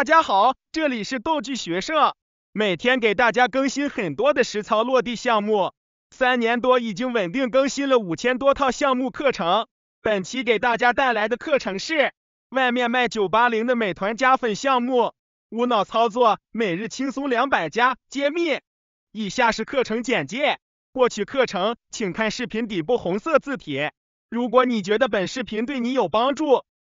大家好，这里是道具学社，每天给大家更新很多的实操落地项目，三年多已经稳定更新了五千多套项目课程。本期给大家带来的课程是，外面卖九八零的美团加粉项目，无脑操作，每日轻松两百加，揭秘。以下是课程简介，获取课程请看视频底部红色字体。如果你觉得本视频对你有帮助。